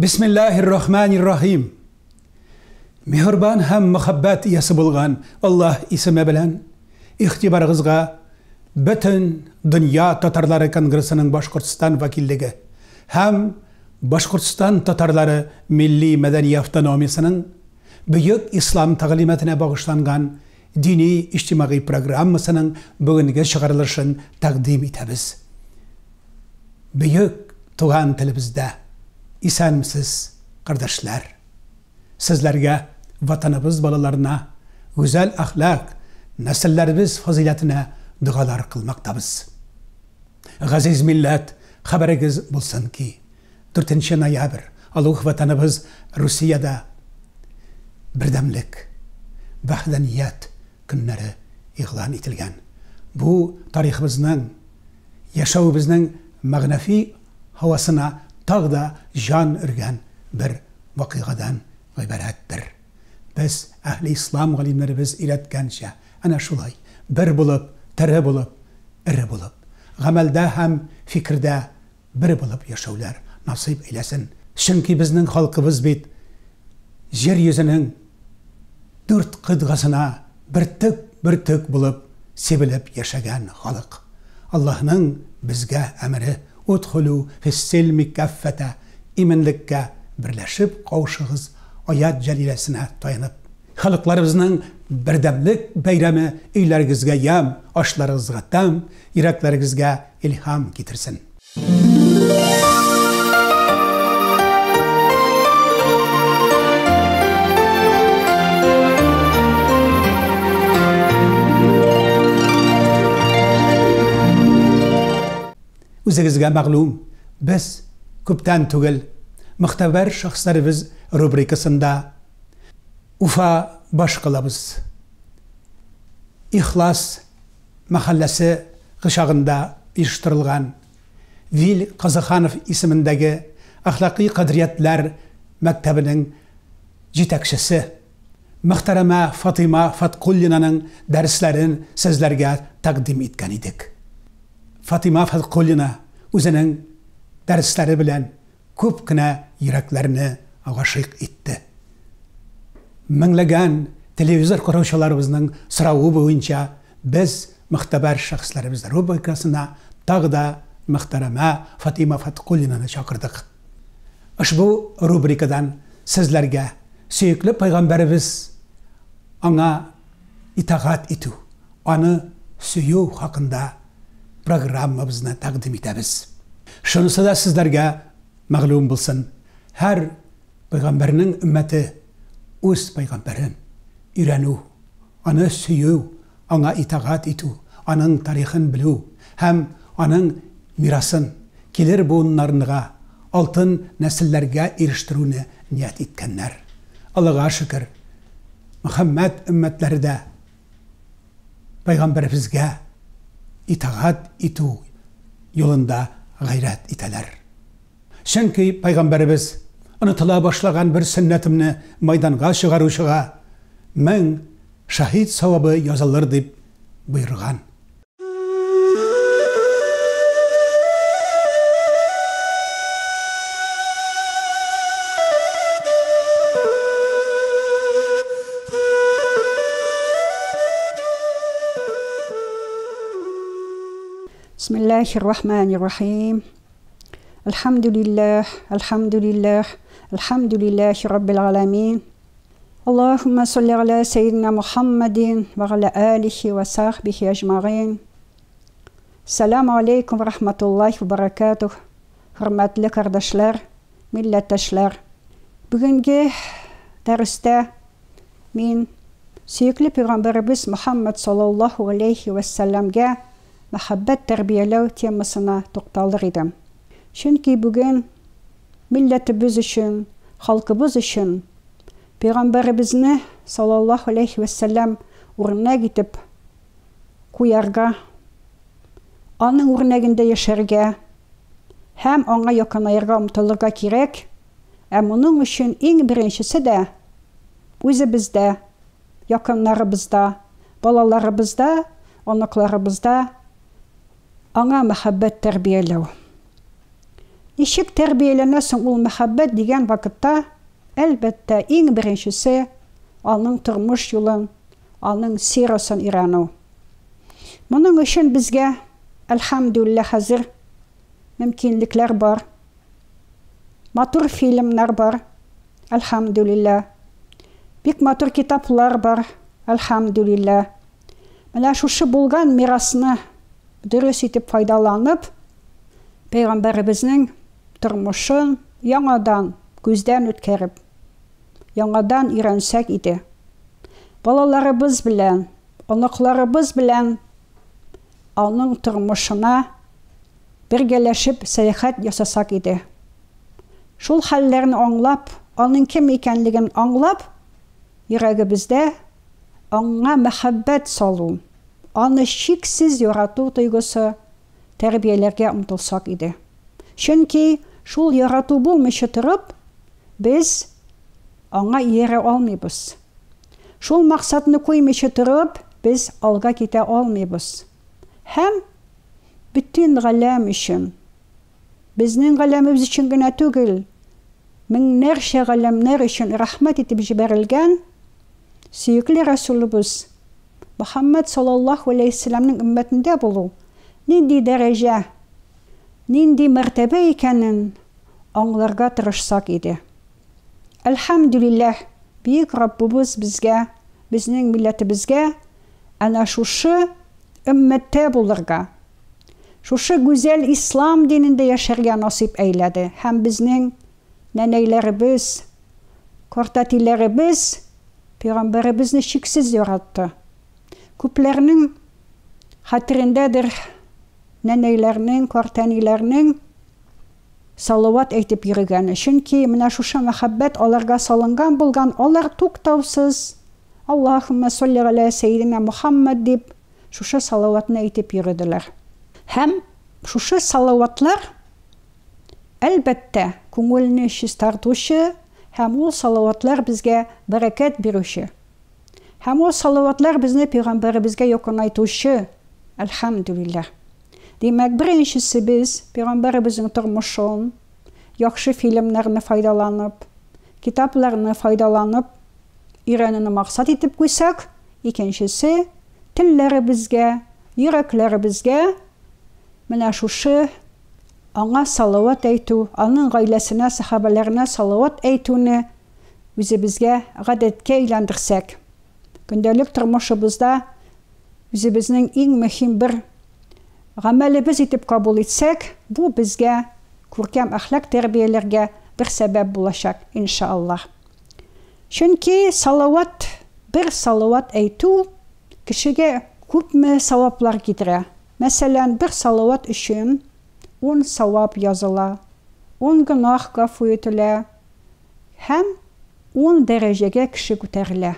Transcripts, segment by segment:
bismillahir рахим мехрбан һәм мөхәббәт иясе булган аллаһ исеме белән игътибарыгызга бөтен дөнья татарлары конгрессының башкортстан вәкиллеге һәм башкортстан татарлары милли мәдәни автономиясының бөек ислам тәгълиматына багышланган дини иҗтимагый программасының бүгенге чыгарылышын тәкъдим итәбез бөек туған телебездә исәнмісіз қардашылар сіздерге ватаныбыз балаларына өзәл ахлақ нәсілләребіз фазилатына дұғалар қылмақтабыз ғазиз милләт хәбәрегіз болсын ки 4 ноябрь алуғ ватаныбыз русияда бірдәмлік вәхданият күннәре иғлан ителгән бу тарихыбызның яшәүебезнең мәғнәфи һавасына тағы жан үрген бір вақиғадан ғибараттыр біз әхли ислам ғалимдері біз үйреткенше әне шулай бір болып тірі болып ірі болып ғәмәлдә һәм фикірдә бір болып яшәуләр насип әйләсен чөнки безнең халкыбыз бит жер йөзенең дүрт кыдгасына бір біртік бір болып себіліп яшәгән халық аллаһның бізге әмірі Udxulu fissilmi kəffətə, iminlikə birləşib qovuşuğuz ayət cəliləsinə dayanıb. Xalqlarımızın birdəmlik bəyrəmi illərigizgə yəm, aşlarınızğa dəm, ürəklərinizgə ilham getirsin. Müzik өзіңізге мағлұм біз көптән түгіл мұқтабар шахсарыбыз рубрикасында уфа баш ихлас махалласы ғышағында ұйыштырылған вил қазыханов есіміндегі ахлақи қадіриятлар мәктәбінің жетекшісі мұхтарама фатима фатқуллинаның дәрісләрін сіздерге тақдим еткен едік фатима фазқұлина өзінің дәрістері білән көп кінә йөрәкләрне ағашық етті. меңләгән телевизор құраушыларымызның сұрауы бойынша біз мұқтабар шәхесләребез рубрикасына тағы да мөхтәрәмә фатима фатқулинаны шақырдық. ошбу рубрикадан сезләргә сөекле пайгамбәребез аңа итағат ету, аны хақында хақында программабызны тәкъдим етеміз шунысы да сіздерге мәгълүм булсын һәр пәйгамбәрнең өммәте өз пәйгамбәрен өйрәнү аны сүйеу аңа итағат ету, аның тарихын білу, һәм аның мирасын келер буыннарына алтын нәселләргә ирештерүне ниәт иткәннәр аллаға шүкір мұхаммәд үммәтләре дә пайғамбарыбызға итағат ету жолында ғайрат етәләр чөнки пайғамбарыбыз ұнытыла башлаған бір сүннәтімні майданға шығарушыға мәң шахид сауабы язалыр деп бұйырған بسم الله الرحمن الرحيم الحمد لله الحمد لله الحمد لله رب العالمين اللهم صل على سيدنا محمد وعلى آله وصحبه أجمعين السلام عليكم ورحمة الله وبركاته hurmatli qardoshlar millatdoshlar bugungi darsda men suyukli payg'ambarimiz muhammad sollallohu alayhi vasallamga мәхәббәт тәрбияләү темасына тукталдык иде. Чөнки бүген милләтебез үшін халқыбыз үшін, Пәйгамбәребезне саллаллаһу алейхи вәссәләм үрнәк итеп куярга, аның үрнәгендә яшәргә һәм аңа якынайырга омтылырга кирәк. Ә моның өчен иң беренчесе дә үзебездә, якыннарыбызда, балаларыбызда, оныкларыбызда аңа мәхәббәт тәрбияләү Ишек тәрбияләнәсең ул мәхәббәт дигән вакытта, әлбәттә, иң беренчесе аның тормыш юлын, аның сирасын ирану. Моның өчен безгә әлхамдулилла хәзер мөмкинлекләр бар. Матур фильмнар бар. Әлхамдулилла. Бик матур китаплар бар. Әлхамдулилла. Менә шушы булган мирасны дұрыс етіп пайдаланып пайғамбарымыздың тұрмышын яңадан көзден өткеріп яңадан үйренсек иде балаларыбыз білән онукларыбыз білән аның тұрмышына біргелешіп саяхат ясасақ иде шул хәлләрне аңлап аның кем икәнлеген аңлап йөрәгебездә аңа мәхәббәт салуын аны шексіз ярату тойгысы тәрбиелерге ұмтылсақ иде кей шул ярату булмыйча тұрып, біз аңа иере алмайбыз. шул мақсатны қоймышы тұрып біз алға кете алмыйбыз һәм бүтән галәм үшін біздің галәмебез үшін генә түгел меңнәрчә галәмнәр өчен рәхмәт итеп җибәрелгән сүйікле рәсулыбыз мұхаммад саллаллаху алейхисаламның үмметінде болу нендей дәреже нендей мәртәбә икәнен аңларга тырышсак иде әлхамдулиллах биік раббыбыз безгә безнең милләтебізге әнә шушы үммәттә булырга шушы гүзәл ислам динендә яшәргә насип әйләде һәм безнең нәнәйләребез картатиләребез пәйгамбәребезне чиксез яратты көплерінің хатіріндедір нәнейлерінің квартанилерінің салауат әйтіп жүргені чөнки мына шушы махаббат аларға салынган булган алар туктаусыз аллахумма салли аля сейдина мухаммад деп шушы салауатны әйтеп йөрөдөләр һәм шушы салауатлар әлбәттә күңелне чистартучы һәм ул салауатлар безгә бәрәкәт бирүче һәм ул салаватлар безне пәйгамбәребезгә якын айтучы әлхәмдүлиллә демәк беренчесе без пәйгамбәребезнең тормышын яхшы фильмнарны файдаланып китапларны файдаланып өйрәнүне максат итеп куйсак икенчесе телләребезгә йөрәкләребезгә менә шушы аңа салауат әйтү аның гаиләсенә сахабәләренә салауат әйтүне үзебезгә ғәдәткә әйләндерсәк күнделік тұрмышыбызда өзіміздің ең мөһим бір ғамәліміз етіп қабыл етсек бұл бізге көркем әхлақ тәрбиелерге бір сәбәп болашақ иншалла чүнки салауат бір салауат әйту кішіге көпме сауаплар кетіре мәселен бір салауат үшін он сауап языла он гүнах ғафу етіле һәм он дәрежеге кіші көтеріле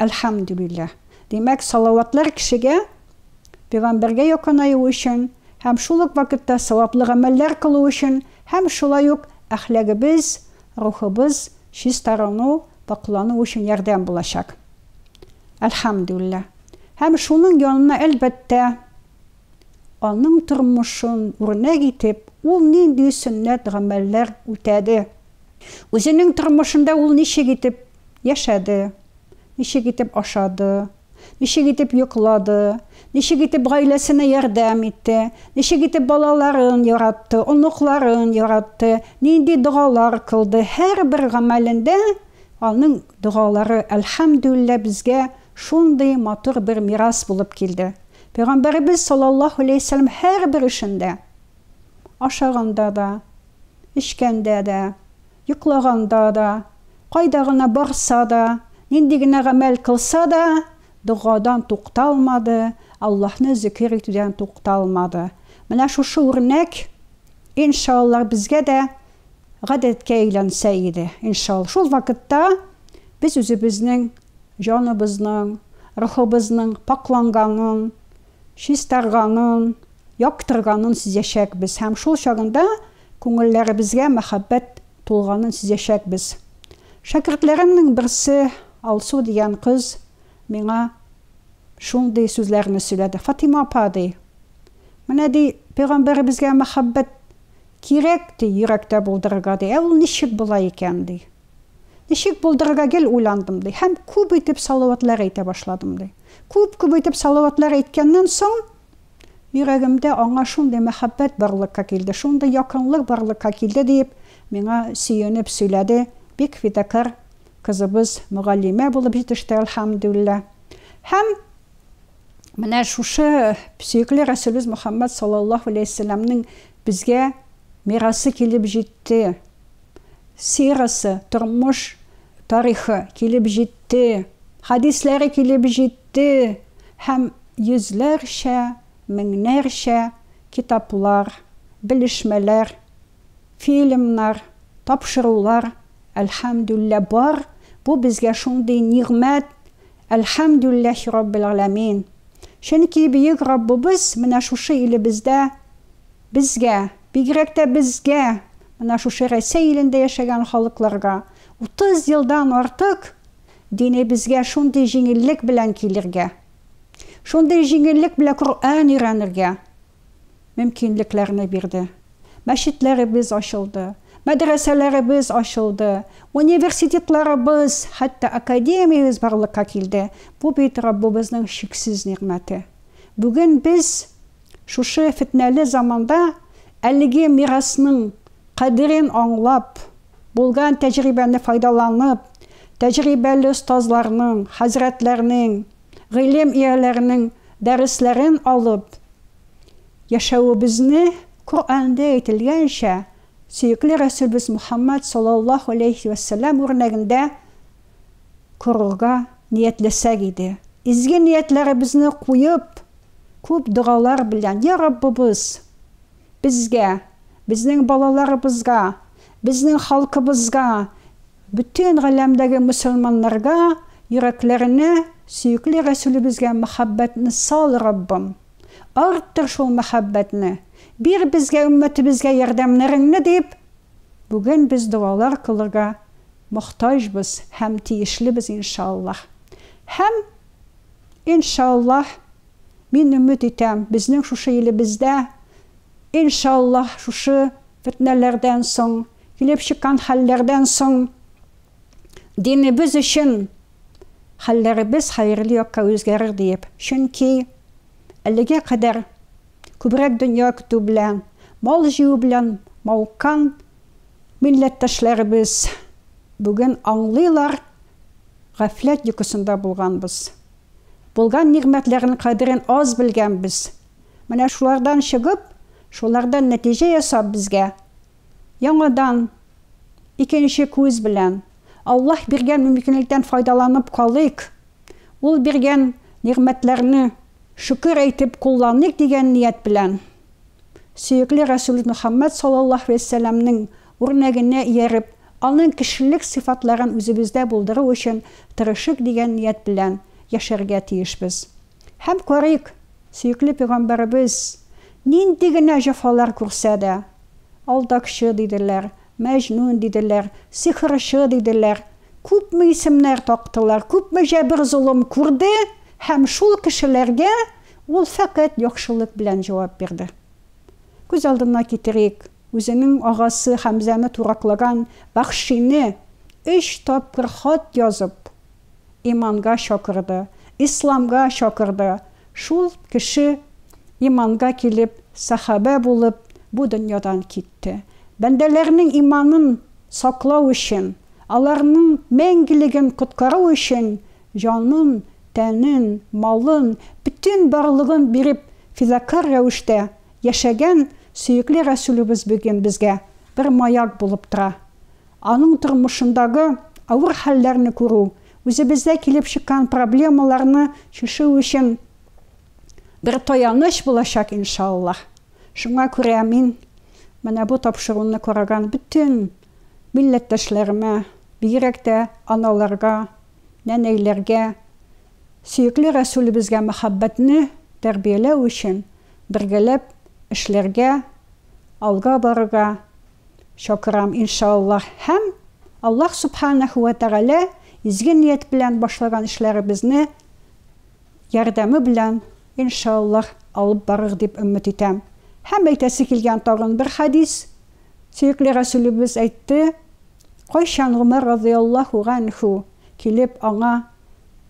әлхамдулилля демәк салауатлар кешегә пәйгамбәргә якынаю өчен һәм шул ук вакытта саваплы гамәлләр кылу өчен һәм шулай ук әхләгебез рухыбыз чистарыну паклану өчен ярдәм булачак әлхамдулилля һәм шуның янына әлбәттә аның тормышын үрнәк итеп ул нинди сөннәт гамәлләр үтәде үзенең тормышында ул ничек итеп яшәде нишегитеп ашады Неше йоклады нишегитеп гаиләсенә ярдәм итте нишегитеп балаларын яратты онукларын яратты нинди догалар кылды һәрбер гамәлендә аның дұғалары әлхәмдүллә безгә шундый матур бер мирас булып килде пәйгамбәребез саллаллаху алейхи вәсәләм бер эшендә ашаганда да эчкәндә дә йоклаганда да кайда гына барса да ниндигине гамәл кылса да дұғадан тукталмады аллаһны зикер итүдән тукталмады менә шушы үрнәк иншалла безгә дә гадәткә әйләнсә иде иншалла шул вакытта без үзебезнең җаныбызның рухыбызның пакланганын чистарганын яктырганын сизәчәкбез һәм шул чагында күңелләребезгә мәхәббәт тулганын сизәчәкбез шәкертләремнең берсе алсу деген қыз миңа шундый сүзләрне сөйләде фатима апа дей менә ди пәйгамбәребезгә мәхәббәт кирәк ди йөрәктә булдырырга дей ә ул ничек була икән ди ничек булдырырга гел уйландым ди һәм күп итеп салаватлар әйтә башладым ди көп күп итеп салаватлар әйткәннән соң йөрәгемдә аңа шундый мәхәббәт барлыкка килде шундый якынлык барлыкка килде диеп миңа сөенеп сөйләде бик фидакар Kızımız мұғалимә болып yetişti elhamdülillah. Hem менә шушы сүйеклі расуліміз мұхаммад саллаллаху алейхи ассаламның бізге мирасы келіп жетті сирасы тұрмыш тарихы келіп жетті хадисләре келіп жетті һәм жүзләршә меңнәршә китаплар белешмәләр фильмнар тапшырулар әльхамдулилля бар бұл бізге шоңдый ниғмәт әльхамдулиллахи роббил аламин чөнки бөек раббыбыз менә шушы илебездә безгә бигрәк тә безгә менә шушы рәсәй илендә яшәгән халыкларга 30 елдан артык дине безгә шундай җиңеллек белән килергә шундай җиңеллек белән Коръән өйрәнергә мөмкинлекләрне бирде мәчетләребез ачылды мәдрәсәләребез ашылды, университетларыбыз хәтта академиябыз барлыққа келді Бұл бит раббыбызның шексіз ниғмәте Бүгін біз шушы фітнәлі заманда әліге мирасының қадірін аңлап болған тәжірибені файдаланып тәжірибелі ұстазларының, хәзрәтләрнең ғилем иелерінің дәрісләрін алып яшәвебезне құранда әйтелгәнчә сүйіклі рәсүлбіз мұхаммад саллаллаху алейхи уассалам өрнегінде құруға ниетлесек еді изге ниетлерімізді қойып көп дұғалар білән я раббыбыз бізге біздің балаларыбызға біздің халқыбызға бүтін ғаламдегі мұсылмандарға жүректеріне сүйіклі рәсүлімізге махаббатны сал раббым арттыр шул мәхәббәтне бир безгә үммәтебезгә деп? дип бүген без дуалар кылырга мохтажбыз һәм тиешлебез иншаллах һәм иншаллах мин өмет итәм безнең шушы илебездә иншаллах шушы фетнәләрдән соң килеп чыккан хәлләрдән соң динебез өчен хәлләребез хәерле якка үзгәрер диеп чөнки әліге қадар көбірек дүния күту белән мал җыю белән мауқан милләттәшләребез бүген аңлыйлар ғәфләт йокысында булганбыз булган нигъмәтләрнең кадерен аз біз. менә шулардан чыгып шулардан нәтиҗә ясап безгә яңадан икенче күз белән аллаһ биргән мөмкинлектән файдаланып калыйк ул биргән нигъмәтләрне шүкір әйтіп қолланыйк деген ниет білән сүйекле расул мұхаммад саллаллаху алейхи үрнәгенә еріп, алның кішілік сифатларын үзебездә булдыру үшін тырышык деген ният белән яшәргә тиешбез һәм күрик сөекле пәйгамбәребез нинди жафалар җәфалар Алда дә алдакчы диделәр мәҗнүн диделәр сихырчы көп күпме тақтылар, көп күпме җәбер золым күрде һәм шул кешеләргә ул фәкать яхшылык белән җавап бирде күз алдына китерик үзенең агасы хәмзәне тураклаган Бахшине өч тапкыр хат язып иманга чакырды исламга чакырды шул кеше иманга килеп сахабә булып бу дөньядан китте бәндәләрнең иманын саклау өчен аларның мәңгелеген коткару өчен жанын тәнін малын бүтін барлығын беріп фидакар рәвештә яшәгән сөйекле рәсүлебез бүген безгә бер маяк булып тора аның тормышындагы авыр хәлләрне күрү үзебездә килеп чыккан проблемаларны шешу өчен бер таяныч булачак иншалла шуңа күрә мин менә бу тапшыруны караган бөтен милләттәшләремә бигрәк тә аналарга нәнәйләргә сүйіклі рәсулімізге махаббатны тәрбиелеу үшін біргелеп ішлерге алға барыға шокрам иншааллах, һәм аллах субханаху ва тағала изге ниет белән башлаган эшләребезне ярдәме белән иншааллах, алып барыр деп өмет итәм һәм әйтәсе килгән тагын бер хадис Сүйіклі рәсулебез әйтте кайшан ғүмәр разияллаху анху килеп аңа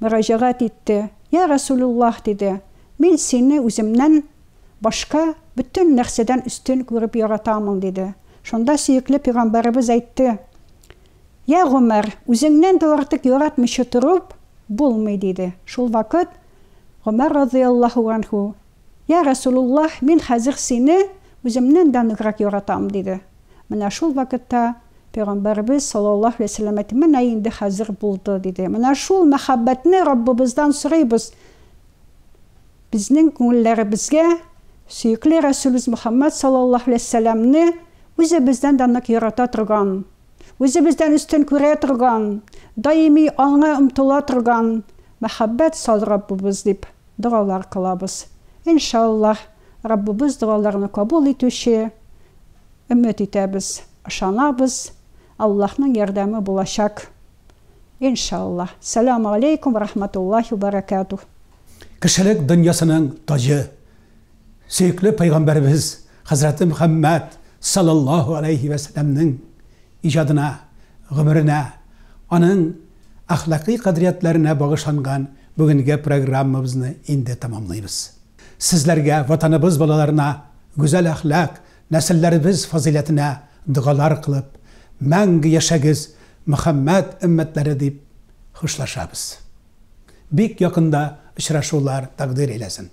мұражағат етті я расулуллах деді мен сені өзімнен башқа бүтін нәрседен үстін көріп яратамын деді шонда сүйікті пайғамбарымыз айтты я ғұмар өзіңнен де артық яратмышы тұрып болмай деді шул вакыт ғұмар разиаллаху анху я расулуллах мен қазір сені өзімнен де нығырақ яратамын деді мына шул вакытта пайғамбарыбыз саллаллаху алейхи вассаламайты міне енді қазір болды деді мына шул махаббатны раббыбыздан сұраймыз біздің көңілдерімізге сүйікті рәсуліміз мұхаммад саллаллаху алейхи вассаламны өзі бізден да нық ярата тұрған өзі бізден үстін көре тұрған даими аңа ұмтыла тұрған махаббат сал раббыбыз деп дұғалар қыламыз иншаллах раббыбыз дұғаларны қабыл етуші үміт етеміз ышанабыз Аллахның yardımı болашақ. Иншалла. Selamu алейкум, ve rahmetullahi ve berekatuh. Kişilik dünyasının tacı. Sevgili Peygamberimiz Hazreti Muhammed sallallahu aleyhi ve sellem'nin icadına, ömrüne, onun ahlaki kadriyatlarına bağışlangan bugünkü programımızı indi tamamlayız. мәңгі яшәгіз мұхаммәд үммәтләре деп хушлашабыз бик якында очрашулар тәкъдир әйләсен